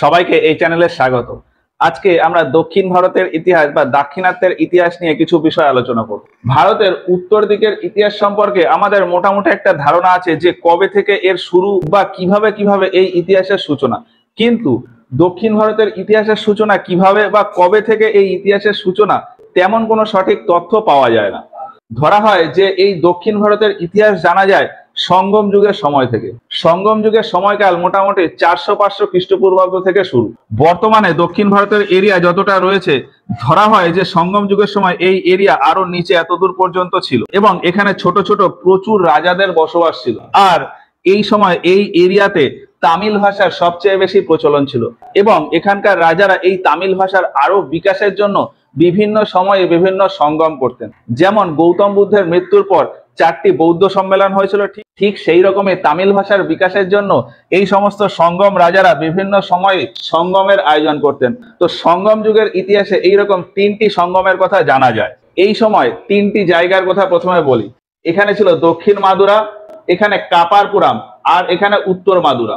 সবাইকে এই চ্যানেলে স্বাগত আজকে আমরা দক্ষিণ ভারতের ইতিহাস বা দাক্ষিণাত্যের ইতিহাস নিয়ে কিছু বিষয় আলোচনা করব ভারতের উত্তর দিকের ইতিহাস সম্পর্কে আমাদের মোটামুটি একটা ধারণা আছে যে কবে থেকে এর শুরু বা কিভাবে কিভাবে এই ইতিহাসের সূচনা কিন্তু দক্ষিণ ভারতের ইতিহাসের সূচনা কিভাবে বা কবে থেকে এই ইতিহাসের সূচনা তেমন কোনো সঠিক তথ্য পাওয়া যায় না ধরা হয় যে এই দক্ষিণ ভারতের ইতিহাস জানা যায় সঙ্গম যুগের সময় থেকে সঙ্গম যুগের সময়কাল মোটামুটি চারশো পাঁচশো খ্রিস্টপূর্বাব্দ থেকে শুরু বর্তমানে দক্ষিণ ভারতের এরিয়া যতটা রয়েছে ধরা হয় যে সঙ্গম যুগের সময় এই এরিয়া আরো নিচে এতদূর পর্যন্ত ছিল এবং এখানে ছোট ছোট প্রচুর রাজাদের বসবাস ছিল আর এই সময় এই এরিয়াতে তামিল ভাষার সবচেয়ে বেশি প্রচলন ছিল এবং এখানকার রাজারা এই তামিল ভাষার আরো বিকাশের জন্য বিভিন্ন সময়ে বিভিন্ন সঙ্গম করতেন যেমন গৌতম বুদ্ধের মৃত্যুর পর চারটি বৌদ্ধ সম্মেলন হয়েছিল ঠিক ঠিক সেই রকমই তামিল ভাষার বিকাশের জন্য এই সমস্ত সঙ্গম রাজারা বিভিন্ন সময়ে সঙ্গমের আয়োজন করতেন তো সঙ্গম যুগের ইতিহাসে রকম তিনটি সঙ্গমের কথা জানা যায় এই সময় তিনটি জায়গার কথা প্রথমে বলি এখানে ছিল দক্ষিণ মাদুরা এখানে কাপারপুরাম আর এখানে উত্তর মাদুরা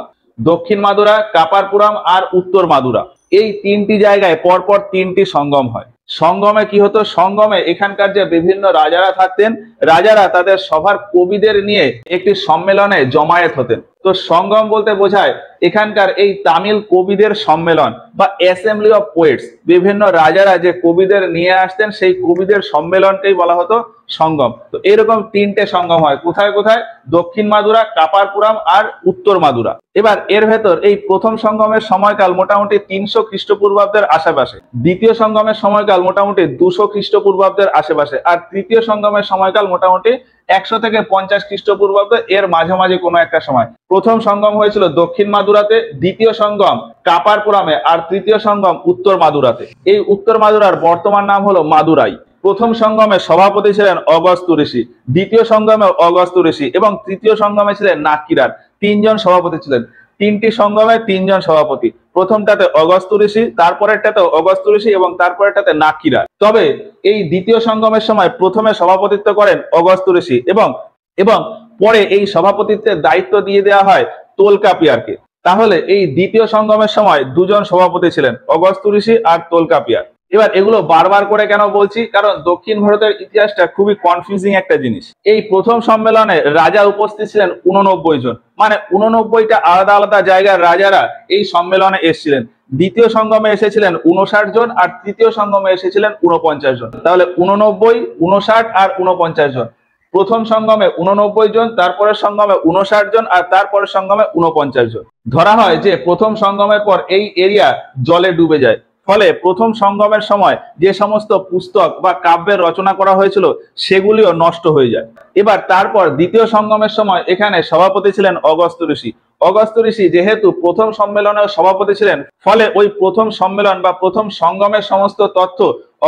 দক্ষিণ মাদুরা কাপারপুরাম আর উত্তর মাদুরা এই তিনটি জায়গায় পরপর তিনটি সঙ্গম হয় সঙ্গমে কি হতো সঙ্গমে এখানকার যে বিভিন্ন রাজারা থাকতেন রাজারা তাদের সভার কবিদের নিয়ে একটি সম্মেলনে জমায়েত হতেন তো সঙ্গম বলতে বোঝায় এখানকার এই তামিল কবিদের সম্মেলন বা অ্যাসেম্বলি অফ পোয়েটস বিভিন্ন রাজারা যে কবিদের নিয়ে আসতেন সেই কবিদের সম্মেলনকেই বলা হতো সঙ্গম তো এরকম তিনটে সঙ্গম হয় কোথায় কোথায় দক্ষিণ মাদুরা কাপারপুরাম আর উত্তর মাদুরা এবার এর ভেতর এই প্রথম সঙ্গমের সময়কাল মোটামুটি তিনশো খ্রিস্টপূর্বাব্দের আশেপাশে দ্বিতীয় সঙ্গমের সময়কাল মোটামুটি দুশো খ্রিস্টপূর্বাব্দের আশেপাশে আর তৃতীয় সঙ্গমের সময়কাল মোটামুটি একশো থেকে পঞ্চাশ খ্রিস্টপূর্বাব্দ এর মাঝামাঝি কোনো একটা সময় প্রথম সঙ্গম হয়েছিল দক্ষিণ মাদুরাতে দ্বিতীয় সঙ্গম কাপারপুরামে আর তৃতীয় সঙ্গম উত্তর মাদুরাতে এই উত্তর মাদুরার বর্তমান নাম হলো মাদুরাই প্রথম সঙ্গমে সভাপতি ছিলেন অগস্ত ঋষি দ্বিতীয় সঙ্গমে অগস্ত ঋষি এবং তৃতীয় সঙ্গমে ছিলেন নাকিরার তিনজন সভাপতি ছিলেন তিনটি সঙ্গমের তিনজন সভাপতি প্রথমটাতে অগস্ত ঋষি তারপরেরটাতে অগস্ত ঋষি এবং তারপরেরটাতে নাকিরা তবে এই দ্বিতীয় সঙ্গমের সময় প্রথমে সভাপতিত্ব করেন অগস্ত ঋষি এবং এবং পরে এই সভাপতিত্বের দায়িত্ব দিয়ে দেওয়া হয় তোলকাপিয়ারকে তাহলে এই দ্বিতীয় সঙ্গমের সময় দুজন সভাপতি ছিলেন অগস্ত ঋষি আর তোলকাপিয়ার এবার এগুলো বারবার করে কেন বলছি কারণ দক্ষিণ ভারতের ইতিহাসটা খুবই কনফিউজিং একটা জিনিস এই প্রথম সম্মেলনে রাজা উপস্থিত ছিলেন উননব্বই জন মানে উননব্বইটা আলাদা আলাদা জায়গার রাজারা এই সম্মেলনে এসেছিলেন দ্বিতীয় সঙ্গমে এসেছিলেন উনষাট জন আর তৃতীয় সঙ্গমে এসেছিলেন উনপঞ্চাশ জন তাহলে উননব্বই উনষাট আর উনপঞ্চাশ জন প্রথম সঙ্গমে উননব্বই জন তারপরের সঙ্গমে উনষাট জন আর তারপরের সঙ্গমে উনপঞ্চাশ জন ধরা হয় যে প্রথম সঙ্গমের পর এই এরিয়া জলে ডুবে যায় ফলে প্রথম সঙ্গমের সময় যে সমস্ত পুস্তক বা কাব্যের রচনা করা হয়েছিল সেগুলিও নষ্ট হয়ে যায় এবার তারপর দ্বিতীয় সঙ্গমের সময় এখানে সভাপতি ছিলেন অগস্ত ঋষি অগস্ত ঋষি যেহেতু প্রথম সম্মেলনের সভাপতি ছিলেন ফলে ওই প্রথম সম্মেলন বা প্রথম সঙ্গমের সমস্ত তথ্য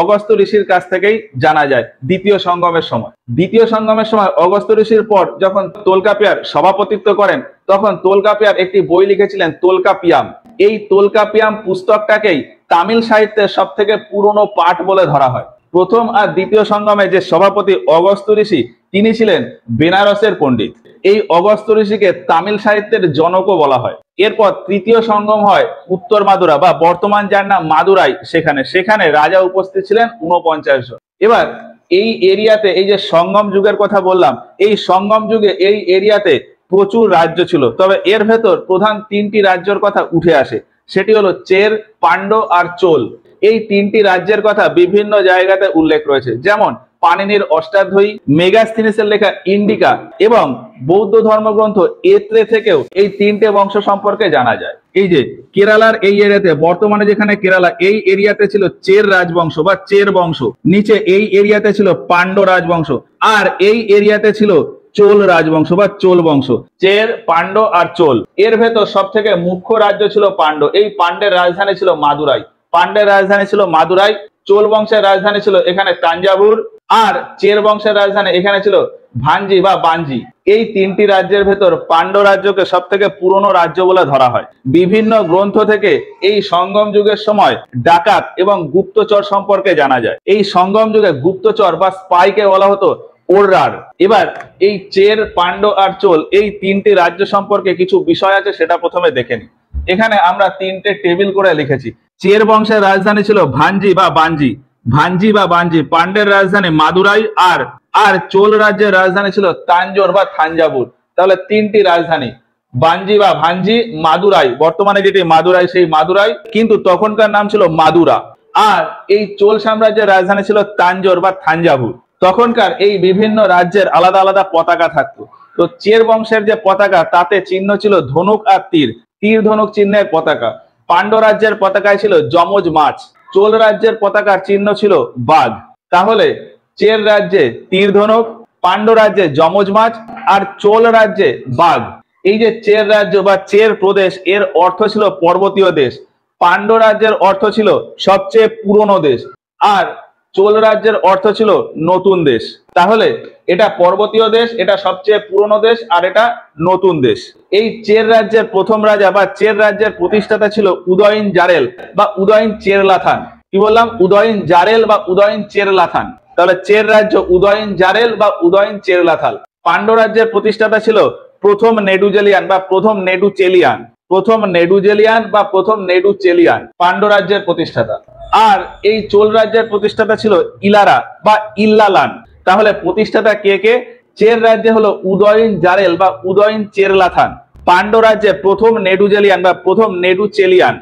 অগস্ত ঋষির কাছ থেকেই জানা যায় দ্বিতীয় সঙ্গমের সময় দ্বিতীয় সঙ্গমের সময় অগস্ত ঋষির পর যখন তোলকাপিয়ার সভাপতিত্ব করেন তখন তোলকাপিয়ার একটি বই লিখেছিলেন তোলকাপিয়াম এই তোলকাপিয়াম পুস্তকটাকেই তামিল সাহিত্যের সব থেকে পুরনো পাঠ বলে ধরা হয় প্রথম আর দ্বিতীয় সঙ্গমে যে সভাপতি অগস্ত ঋষি তিনি ছিলেন বেনারসের পণ্ডিত এই অগস্ত ঋষিকে তামিল সাহিত্যের জনকও বলা হয় এরপর তৃতীয় সঙ্গম হয় উত্তর মাদুরা বা বর্তমান যার নাম মাদুরাই সেখানে সেখানে রাজা উপস্থিত ছিলেন উনপঞ্চাশ জন এবার এই এরিয়াতে এই যে সঙ্গম যুগের কথা বললাম এই সঙ্গম যুগে এই এরিয়াতে প্রচুর রাজ্য ছিল তবে এর ভেতর প্রধান তিনটি রাজ্যর কথা উঠে আসে সেটি হলো চের পাণ্ড আর চোল এই তিনটি রাজ্যের কথা বিভিন্ন জায়গাতে উল্লেখ রয়েছে যেমন পানিনির অষ্টাধ্বয়ী মেগাস্থিনিসের লেখা ইন্ডিকা এবং বৌদ্ধ ধর্মগ্রন্থ এত্রে থেকেও এই তিনটে বংশ সম্পর্কে জানা যায় এই যে কেরালার এই এরিয়াতে বর্তমানে যেখানে কেরালা এই এরিয়াতে ছিল চের রাজবংশ বা চের বংশ নিচে এই এরিয়াতে ছিল পাণ্ড রাজবংশ আর এই এরিয়াতে ছিল চোল রাজবংশ বা চোল বংশ চের পাণ্ড আর চোল এর ভেতর সব থেকে মুখ্য রাজ্য ছিল পাণ্ড এই পাণ্ডের রাজধানী ছিল মাদুরাই পাণ্ডের রাজধানী ছিল মাদুরাই চোল বংশের রাজধানী ছিল এখানে তাঞ্জাবুর আর চের বংশের রাজধানী এখানে ছিল ভাঞ্জি বা বাঞ্জি এই তিনটি রাজ্যের ভেতর পাণ্ড রাজ্যকে সব থেকে পুরনো রাজ্য বলে ধরা হয় বিভিন্ন গ্রন্থ থেকে এই সঙ্গম যুগের সময় ডাকাত এবং গুপ্তচর সম্পর্কে জানা যায় এই সঙ্গম যুগে গুপ্তচর বা স্পাইকে বলা হতো কোররার এবার এই চের পাণ্ড আর চোল এই তিনটি রাজ্য সম্পর্কে কিছু বিষয় আছে সেটা প্রথমে দেখেন এখানে আমরা তিনটে টেবিল করে লিখেছি চের বংশের রাজধানী ছিল ভাঞ্জি বা বাঞ্জি ভাঞ্জি বা বাঞ্জি পাণ্ডের রাজধানী মাদুরাই আর আর চোল রাজ্যের রাজধানী ছিল তাঞ্জোর বা থাঞ্জাবুর তাহলে তিনটি রাজধানী বাঞ্জি বা ভাঞ্জি মাদুরাই বর্তমানে যেটি মাদুরাই সেই মাদুরাই কিন্তু তখনকার নাম ছিল মাদুরা আর এই চোল সাম্রাজ্যের রাজধানী ছিল তাঞ্জোর বা থাঞ্জাভুর তখনকার এই বিভিন্ন রাজ্যের আলাদা আলাদা পতাকা থাকতো তো চের বংশের যে পতাকা তাতে চিহ্ন ছিল ধনুক আর তীর তীর ধনুক চিহ্নের পতাকা পাণ্ড রাজ্যের পতাকায় ছিল যমজ মাছ চোল রাজ্যের পতাকার চিহ্ন ছিল বাঘ তাহলে চের রাজ্যে তীর ধনুক পাণ্ড রাজ্যে যমজ মাছ আর চোল রাজ্যে বাঘ এই যে চের রাজ্য বা চের প্রদেশ এর অর্থ ছিল পর্বতীয় দেশ পাণ্ড রাজ্যের অর্থ ছিল সবচেয়ে পুরনো দেশ আর চোল রাজ্যের অর্থ ছিল নতুন দেশ তাহলে এটা পর্বতীয় দেশ এটা সবচেয়ে পুরনো দেশ আর এটা নতুন দেশ এই চের রাজ্যের প্রথম রাজা বা চের রাজ্যের প্রতিষ্ঠাতা ছিল উদয়ন জারেল বা উদয়ন চেরলাথান কি বললাম উদয়ন জারেল বা উদয়ন চেরলাথান তাহলে চের রাজ্য উদয়ন জারেল বা উদয়ন চেরলাথাল পাণ্ড্য রাজ্যের প্রতিষ্ঠাতা ছিল প্রথম নেডুজেলিয়ান বা প্রথম নেডুচেলিয়ান প্রথম নেডুজেলিয়ান বা প্রথম নেডুচেলিয়ান পাণ্ড রাজ্যের প্রতিষ্ঠাতা আর এই চোল রাজ্যের প্রতিষ্ঠাতা ছিল ইলারা বা ইল্লালান তাহলে প্রতিষ্ঠাতা কে কে চের রাজ্যে হলো উদয়ন জারেল বা উদয়ন চেরলাথান পাণ্ড্য রাজ্যে প্রথম নেডুজেলিয়ান বা প্রথম নেডুচেলিয়ান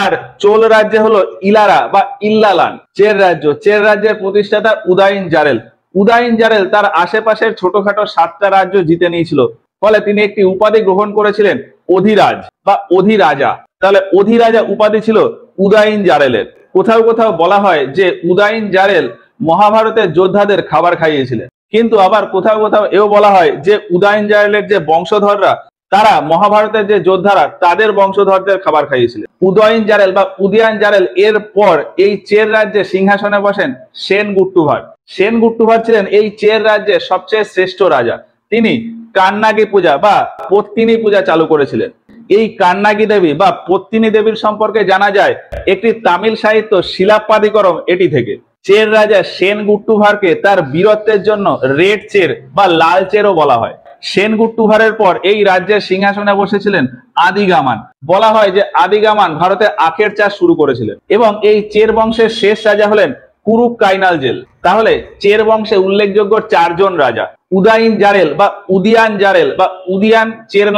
আর চোল রাজ্যে হলো ইলারা বা ইল্লালান চের রাজ্য চের রাজ্যের প্রতিষ্ঠাতা উদয়ন জারেল উদয়ন জারেল তার আশেপাশের ছোটখাটো সাতটা রাজ্য জিতে নিয়েছিল ফলে তিনি একটি উপাধি গ্রহণ করেছিলেন অধিরাজ বা অধিরাজা তাহলে অধিরাজা উপাধি ছিল উদাইন জারেলের কোথাও কোথাও বলা হয় যে উদাইন জারেল মহাভারতের যোদ্ধাদের খাবার খাইয়েছিলেন কিন্তু আবার কোথাও কোথাও এও বলা হয় যে উদয়ন জারেলের যে বংশধররা তারা মহাভারতের যে যোদ্ধারা তাদের বংশধরদের খাবার খাইয়েছিলেন উদয়ন জারেল বা উদয়ন জারেল এর পর এই চের রাজ্যে সিংহাসনে বসেন সেন গুট্টুভার সেন গুট্টুভার ছিলেন এই চের রাজ্যের সবচেয়ে শ্রেষ্ঠ রাজা তিনি কান্নাগি পূজা বা পত্তিনী পূজা চালু করেছিলেন এই কান্নাগি দেবী বা পত্তিনী দেবীর সম্পর্কে জানা যায় একটি তামিল সাহিত্য শিলাপাদিকরম এটি থেকে চের রাজা সেন গুট্টুভারকে তার বীরত্বের জন্য রেড চের বা লাল চেরও বলা হয় সেন গুট্টুভারের পর এই রাজ্যের সিংহাসনে বসেছিলেন আদিগামান বলা হয় যে আদিগামান ভারতে আখের চাষ শুরু করেছিলেন এবং এই চের বংশের শেষ রাজা হলেন কুরুক কাইনাল জেল তাহলে চের বংশে উল্লেখযোগ্য চারজন রাজা উদাইন জারেল বা উদিয়ান জারেল বা উদিয়ান এর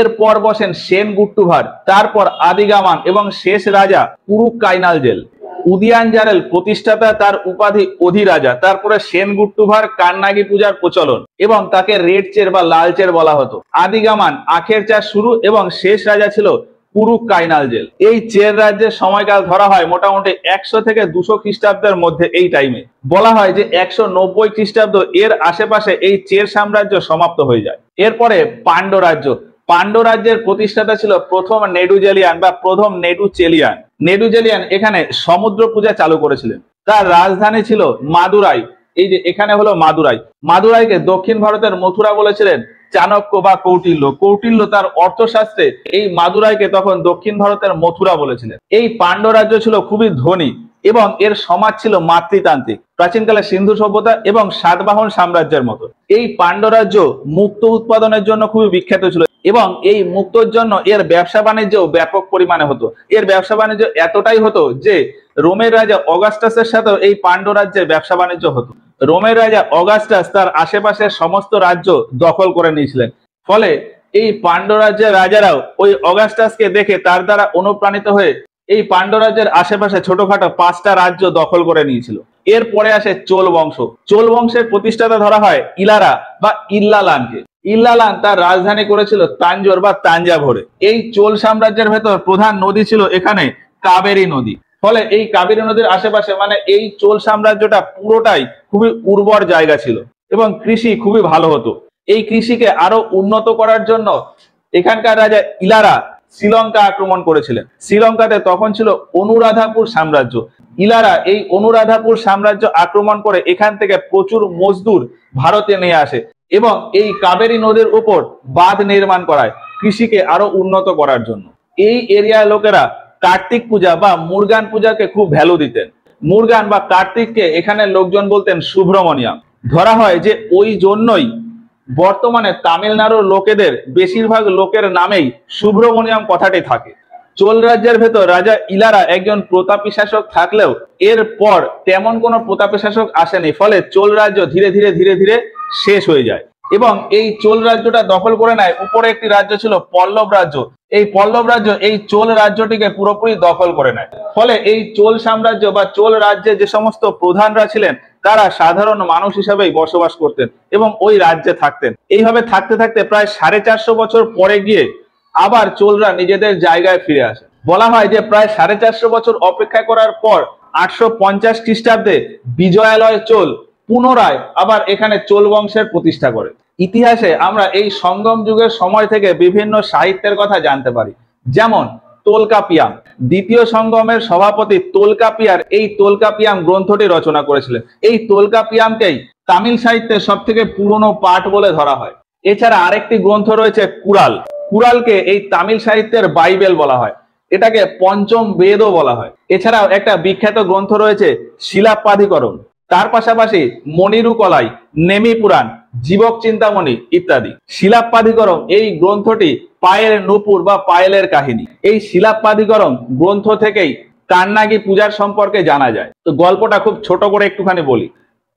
এরপর বসেন সেন গুট্টুভার তারপর আদিগামান এবং শেষ রাজা কুরুক কাইনাল জেল উদিয়ান জারেল প্রতিষ্ঠাতা তার উপাধি অধিরাজা তারপরে সেন গুট্টুভার কান্নাগি পূজার প্রচলন এবং তাকে রেড চের বা লাল চের বলা হতো আদিগামান আখের চাষ শুরু এবং শেষ রাজা ছিল কাইনাল জেল এই চের রাজ্যের সময়কাল ধরা হয় মোটামুটি একশো থেকে দুশো খ্রিস্টাব্দের মধ্যে এই টাইমে বলা হয় যে একশো নব্বই খ্রিস্টাব্দ এর আশেপাশে এই চের সাম্রাজ্য সমাপ্ত হয়ে যায় এরপরে পাণ্ড রাজ্য পাণ্ড রাজ্যের প্রতিষ্ঠাতা ছিল প্রথম নেডুজেলিয়ান বা প্রথম নেডুচেলিয়ান নেডুজেলিয়ান এখানে সমুদ্র পূজা চালু করেছিলেন তার রাজধানী ছিল মাদুরাই এই যে এখানে হলো মাদুরাই মাদুরাইকে দক্ষিণ ভারতের মথুরা বলেছিলেন চাণক্য বা কৌটিল্য কৌটিল্য তার অর্থশাস্ত্রে এই মাদুরাইকে তখন দক্ষিণ ভারতের মথুরা বলেছিলেন এই পাণ্ড রাজ্য ছিল খুবই ধনী এবং এর সমাজ ছিল মাতৃতান্ত্রিক প্রাচীনকালে সিন্ধু সভ্যতা এবং সাতবাহন সাম্রাজ্যের মতো এই রাজ্য মুক্ত উৎপাদনের জন্য খুবই বিখ্যাত ছিল এবং এই মুক্তর জন্য এর ব্যবসা বাণিজ্য ব্যাপক পরিমাণে হতো এর ব্যবসা বাণিজ্য এতটাই হতো যে রোমের রাজা অগাস্টাসের সাথেও এই রাজ্যের ব্যবসা বাণিজ্য হতো রোমের রাজা অগাস্টাস তার আশেপাশের সমস্ত রাজ্য দখল করে নিয়েছিলেন ফলে এই পাণ্ডরাজ্যের রাজ্যের রাজারাও ওই অগাস্টাসকে দেখে তার দ্বারা অনুপ্রাণিত হয়ে এই পাণ্ডরাজ্যের রাজ্যের আশেপাশে ছোটখাটো পাঁচটা রাজ্য দখল করে নিয়েছিল এরপরে আসে চোল বংশ চোল বংশের প্রতিষ্ঠাতা ধরা হয় ইলারা বা ইল্লালানকে ইল্লালান তার রাজধানী করেছিল তাঞ্জোর বা তাঞ্জাভোরে এই চোল সাম্রাজ্যের ভেতর প্রধান নদী ছিল এখানে কাবেরী নদী ফলে এই কাবেরী নদীর আশেপাশে মানে এই চোল সাম্রাজ্যটা পুরোটাই খুবই উর্বর জায়গা ছিল এবং কৃষি খুবই ভালো হতো এই কৃষিকে আরো উন্নত করার জন্য এখানকার রাজা ইলারা শ্রীলঙ্কা আক্রমণ করেছিলেন শ্রীলঙ্কাতে তখন ছিল অনুরাধাপুর সাম্রাজ্য ইলারা এই অনুরাধাপুর সাম্রাজ্য আক্রমণ করে এখান থেকে প্রচুর মজদুর ভারতে নিয়ে আসে এবং এই কাবেরী নদীর উপর বাঁধ নির্মাণ করায় কৃষিকে আরো উন্নত করার জন্য এই এরিয়ার লোকেরা কার্তিক পূজা বা মুরগান পূজাকে খুব ভ্যালু দিতেন মুরগান বা কার্তিককে এখানে লোকজন বলতেন সুব্রমণিয়াম ধরা হয় যে ওই জন্যই বর্তমানে তামিলনাড়ুর লোকেদের বেশিরভাগ লোকের নামেই সুব্রমণিয়াম কথাটি থাকে চোল রাজ্যের ভেতর রাজা ইলারা একজন প্রতাপী শাসক থাকলেও এর পর তেমন কোনো প্রতাপী শাসক আসেনি ফলে চোল রাজ্য ধীরে ধীরে ধীরে ধীরে শেষ হয়ে যায় এবং এই চোল রাজ্যটা দখল করে নেয় উপরে একটি রাজ্য ছিল পল্লব রাজ্য এই পল্লব রাজ্য এই চোল রাজ্যটিকে পুরোপুরি দখল করে নেয় ফলে এই চোল সাম্রাজ্য বা চোল রাজ্যে যে সমস্ত প্রধানরা ছিলেন তারা সাধারণ মানুষ হিসাবেই বসবাস করতেন এবং ওই রাজ্যে থাকতেন এইভাবে থাকতে থাকতে প্রায় সাড়ে চারশো বছর পরে গিয়ে আবার চোলরা নিজেদের জায়গায় ফিরে আসে বলা হয় যে প্রায় সাড়ে চারশো বছর অপেক্ষা করার পর আটশো পঞ্চাশ খ্রিস্টাব্দে বিজয়ালয় চোল পুনরায় আবার এখানে চোল বংশের প্রতিষ্ঠা করে ইতিহাসে আমরা এই সঙ্গম যুগের সময় থেকে বিভিন্ন সাহিত্যের কথা জানতে পারি যেমন তোলকাপিয়াম দ্বিতীয় সঙ্গমের সভাপতি তোলকাপিয়ার এই তোলকাপিয়াম গ্রন্থটি রচনা করেছিলেন এই তোলকাপিয়ামকেই তামিল সাহিত্যের সব থেকে পুরনো পাঠ বলে ধরা হয় এছাড়া আরেকটি গ্রন্থ রয়েছে কুরাল কুরালকে এই তামিল সাহিত্যের বাইবেল বলা হয় এটাকে পঞ্চম বেদও বলা হয় এছাড়াও একটা বিখ্যাত গ্রন্থ রয়েছে শিলাপাধিকরণ তার পাশাপাশি মনিরু কলাই নেমি পুরাণ জীবক চিন্তামণি ইত্যাদি শিলাপ্পাধিকরণ এই গ্রন্থটি পায়েল নুপুর বা পায়েলের কাহিনী এই শিলাপ্পাধিকরণ গ্রন্থ থেকেই কান্নাগি পূজার সম্পর্কে জানা যায় তো গল্পটা খুব ছোট করে একটুখানি বলি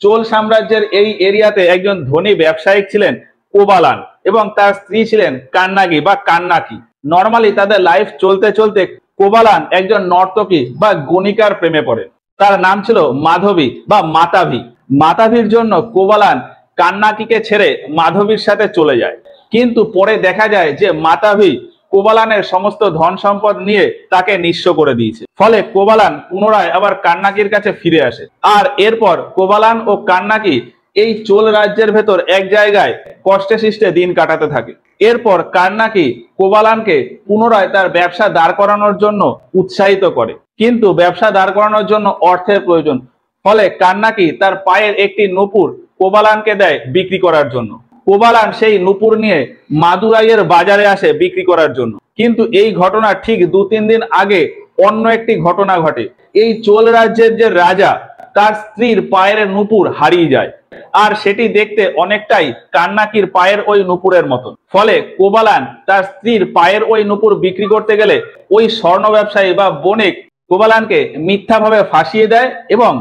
চোল সাম্রাজ্যের এই এরিয়াতে একজন ধনী ব্যবসায়িক ছিলেন কোবালান এবং তার স্ত্রী ছিলেন কান্নাগি বা কান্নাকি নর্মালি তাদের লাইফ চলতে চলতে কোবালান একজন নর্তকী বা গণিকার প্রেমে পড়েন তার নাম ছিল মাধবী বা মাতাভী মাতাভীর জন্য কোবালান কান্নাকিকে ছেড়ে মাধবীর সাথে চলে যায় কিন্তু পরে দেখা যায় যে মাতাভী কোবালানের সমস্ত ধন সম্পদ নিয়ে তাকে নিঃস্ব করে দিয়েছে ফলে কোবালান পুনরায় আবার কান্নাকির কাছে ফিরে আসে আর এরপর কোবালান ও কান্নাকি এই চোল রাজ্যের ভেতর এক জায়গায় কষ্টে সৃষ্টে দিন কাটাতে থাকে এরপর কান্নাকি কোবালানকে পুনরায় তার ব্যবসা দাঁড় করানোর জন্য উৎসাহিত করে কিন্তু ব্যবসা দাঁড় করানোর জন্য অর্থের প্রয়োজন ফলে কান্নাকি তার পায়ের একটি নূপুর কোবালানকে দেয় বিক্রি করার জন্য কোবালান সেই নূপুর নিয়ে মাদুরাইয়ের বাজারে আসে বিক্রি করার জন্য কিন্তু এই ঘটনা ঠিক দু তিন দিন আগে অন্য একটি ঘটনা ঘটে এই চোল রাজ্যের যে রাজা তার স্ত্রীর পায়ের নুপুর হারিয়ে যায় আর সেটি দেখতে অনেকটাই কান্নাকির পায়ের ওই নুপুরের মতন ফলে কোবালান তার স্ত্রীর পায়ের ওই নুপুর বিক্রি করতে গেলে ওই স্বর্ণ ব্যবসায়ী বা বণিক কোবালানকে মিথ্যাভাবে ফাঁসিয়ে দেয় এবং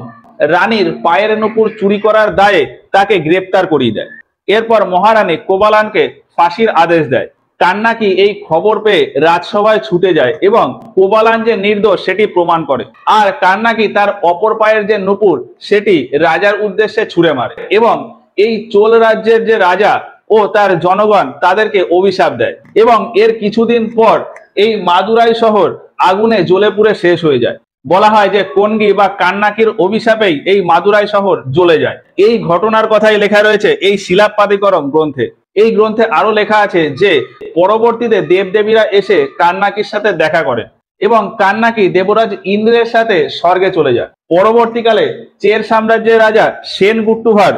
রানীর পায়ের নুপুর চুরি করার দায়ে তাকে গ্রেপ্তার করিয়ে দেয় এরপর মহারানী কোবালানকে ফাঁসির আদেশ দেয় কান্নাকি এই খবর পেয়ে রাজসভায় ছুটে যায় এবং কোবালান যে নির্দোষ সেটি প্রমাণ করে আর কান্নাকি তার অপর পায়ের যে নুপুর সেটি রাজার উদ্দেশ্যে ছুড়ে মারে এবং এই চোল রাজ্যের যে রাজা ও তার জনগণ তাদেরকে অভিশাপ দেয় এবং এর কিছুদিন পর এই মাদুরাই শহর আগুনে জ্বলে পুড়ে শেষ হয়ে যায় বলা হয় যে কনগি বা কান্নাকির অভিশাপেই এই মাদুরাই শহর জ্বলে যায় এই ঘটনার কথাই লেখা রয়েছে এই শিলাপাদিকরম গ্রন্থে এই গ্রন্থে আরো লেখা আছে যে পরবর্তীতে দেবদেবীরা এসে কান্নাকির সাথে দেখা করেন এবং কান্নাকি দেবরাজ ইন্দ্রের সাথে স্বর্গে চলে যায় পরবর্তীকালে চের সাম্রাজ্যের রাজা সেন গুট্টুভার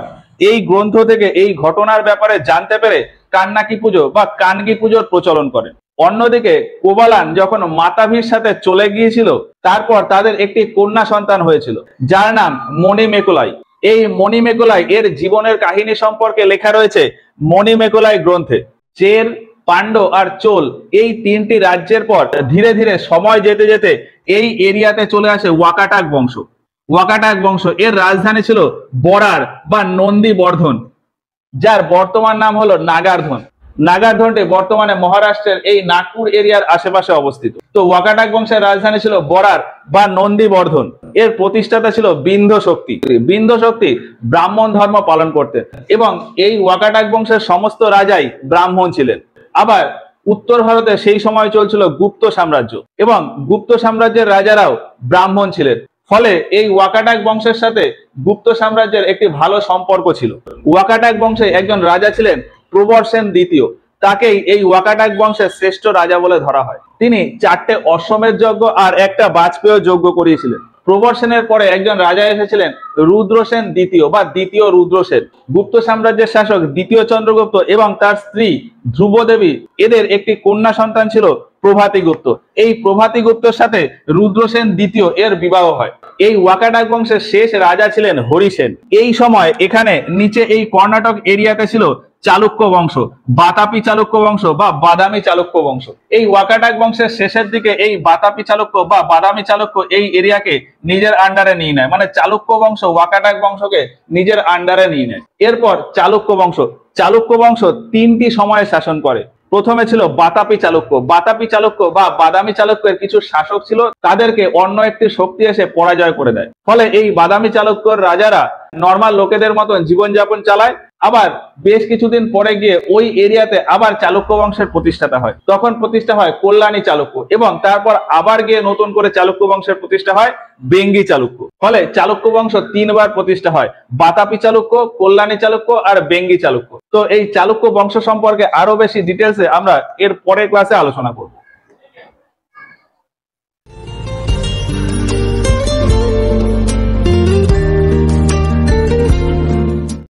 এই গ্রন্থ থেকে এই ঘটনার ব্যাপারে জানতে পেরে কান্নাকি পুজো বা কানকি পুজোর প্রচলন করেন অন্যদিকে কোবালান যখন মাতাভির সাথে চলে গিয়েছিল তারপর তাদের একটি কন্যা সন্তান হয়েছিল যার নাম মণিমেকুলাই এই মণিমেকুলাই এর জীবনের কাহিনী সম্পর্কে লেখা রয়েছে মণিমেকলাই গ্রন্থে চের পাণ্ড আর চোল এই তিনটি রাজ্যের পর ধীরে ধীরে সময় যেতে যেতে এই এরিয়াতে চলে আসে ওয়াকাটাক বংশ ওয়াকাটাক বংশ এর রাজধানী ছিল বরার বা নন্দী বর্ধন যার বর্তমান নাম হলো নাগার্ধন নাগাধনটি বর্তমানে মহারাষ্ট্রের এই নাগপুর এরিয়ার আশেপাশে অবস্থিত তো ওয়াকাটাক বংশের রাজধানী ছিল বরার বা নন্দীবর্ধন এর প্রতিষ্ঠাতা ছিল বিন্ধ শক্তি বিন্ধ শক্তি ব্রাহ্মণ ধর্ম পালন করতেন এবং এই ওয়াকাটাক বংশের সমস্ত রাজাই ব্রাহ্মণ ছিলেন আবার উত্তর ভারতে সেই সময় চলছিল গুপ্ত সাম্রাজ্য এবং গুপ্ত সাম্রাজ্যের রাজারাও ব্রাহ্মণ ছিলেন ফলে এই ওয়াকাটাক বংশের সাথে গুপ্ত সাম্রাজ্যের একটি ভালো সম্পর্ক ছিল ওয়াকাটাক বংশে একজন রাজা ছিলেন প্রবর সেন দ্বিতীয় তাকেই এই ওয়াকাটাক বংশের শ্রেষ্ঠ রাজা বলে ধরা হয় তিনি চারটে অশ্বমের যজ্ঞ আর একটা বাজপেয় যজ্ঞ করিয়েছিলেন প্রবরসেনের পরে একজন রাজা এসেছিলেন রুদ্রসেন দ্বিতীয় বা দ্বিতীয় রুদ্রসেন গুপ্ত সাম্রাজ্যের শাসক দ্বিতীয় চন্দ্রগুপ্ত এবং তার স্ত্রী ধ্রুব দেবী এদের একটি কন্যা সন্তান ছিল গুপ্ত এই গুপ্তর সাথে রুদ্রসেন দ্বিতীয় এর বিবাহ হয় এই ওয়াকাডাক বংশের শেষ রাজা ছিলেন হরিসেন এই সময় এখানে নিচে এই কর্ণাটক এরিয়াতে ছিল চালুক্য বংশ বাতাপি চালুক্য বংশ বা বাদামি চালুক্য বংশ এই ওয়াকাটাক বংশের শেষের দিকে এই বাতাপি চালুক্য বা বাদামি চালুক্য এই এরিয়াকে নিজের আন্ডারে নিয়ে নেয় মানে চালুক্য বংশ ওয়াকাটাক বংশকে নিজের আন্ডারে নিয়ে নেয় এরপর চালুক্য বংশ চালুক্য বংশ তিনটি সময়ে শাসন করে প্রথমে ছিল বাতাপি চালুক্য বাতাপি চালুক্য বা বাদামি চালুক্যের কিছু শাসক ছিল তাদেরকে অন্য একটি শক্তি এসে পরাজয় করে দেয় ফলে এই বাদামি চালুক্যর রাজারা নর্মাল লোকেদের মতন জীবনযাপন চালায় আবার বেশ কিছুদিন পরে গিয়ে ওই এরিয়াতে আবার চালুক্য বংশের প্রতিষ্ঠাতা হয় তখন প্রতিষ্ঠা হয় কল্যাণী চালুক্য এবং তারপর আবার গিয়ে নতুন করে চালুক্য বংশের প্রতিষ্ঠা হয় বেঙ্গি চালুক্য ফলে চালুক্য বংশ তিনবার প্রতিষ্ঠা হয় বাতাপি চালুক্য কল্যাণী চালুক্য আর বেঙ্গি চালুক্য তো এই চালুক্য বংশ সম্পর্কে আরো বেশি ডিটেলসে আমরা এর পরের ক্লাসে আলোচনা করব